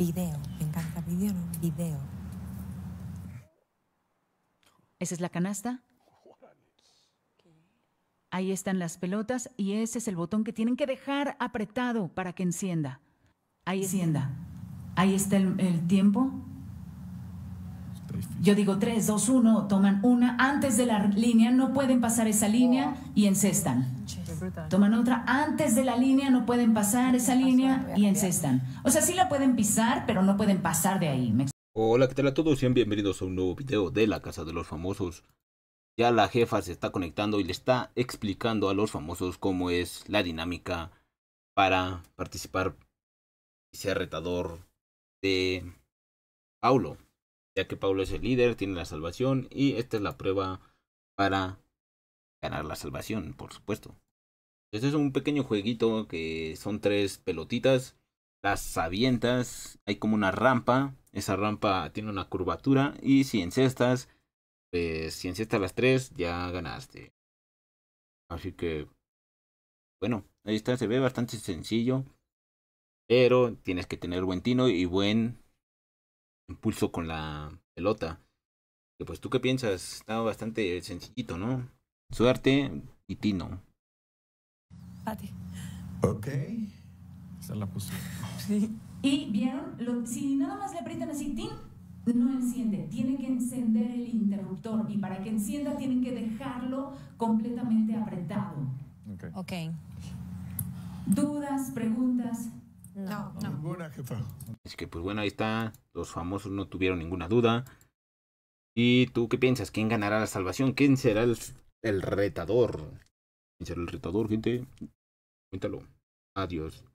video. Me encanta video, video. Esa es la canasta. Ahí están las pelotas y ese es el botón que tienen que dejar apretado para que encienda. Ahí encienda. Ahí está el, tiempo. Yo digo 3, 2, 1, toman una antes de la línea, no pueden pasar esa línea oh. y encestan toman otra, antes de la línea no pueden pasar esa línea y encestan. O sea, sí la pueden pisar, pero no pueden pasar de ahí. Hola, ¿qué tal a todos? Sean bienvenidos a un nuevo video de la Casa de los Famosos. Ya la jefa se está conectando y le está explicando a los famosos cómo es la dinámica para participar y ser retador de Paulo. Ya que Paulo es el líder, tiene la salvación y esta es la prueba para ganar la salvación, por supuesto. Este es un pequeño jueguito que son tres pelotitas, las avientas, hay como una rampa, esa rampa tiene una curvatura y si encestas, pues si encestas las tres ya ganaste. Así que, bueno, ahí está, se ve bastante sencillo, pero tienes que tener buen tino y buen impulso con la pelota. Que pues tú qué piensas, está bastante sencillito, ¿no? Suerte y tino. Ok. la Sí. Y vieron, si nada más le apretan así, no enciende. Tiene que encender el interruptor y para que encienda tienen que dejarlo completamente apretado. Ok. okay. ¿Dudas, preguntas? No, no. Ninguna, jefa. Es que, pues bueno, ahí está. Los famosos no tuvieron ninguna duda. ¿Y tú qué piensas? ¿Quién ganará la salvación? ¿Quién será el, el retador? ¿Quién será el retador, gente? Cuéntalo. Adiós.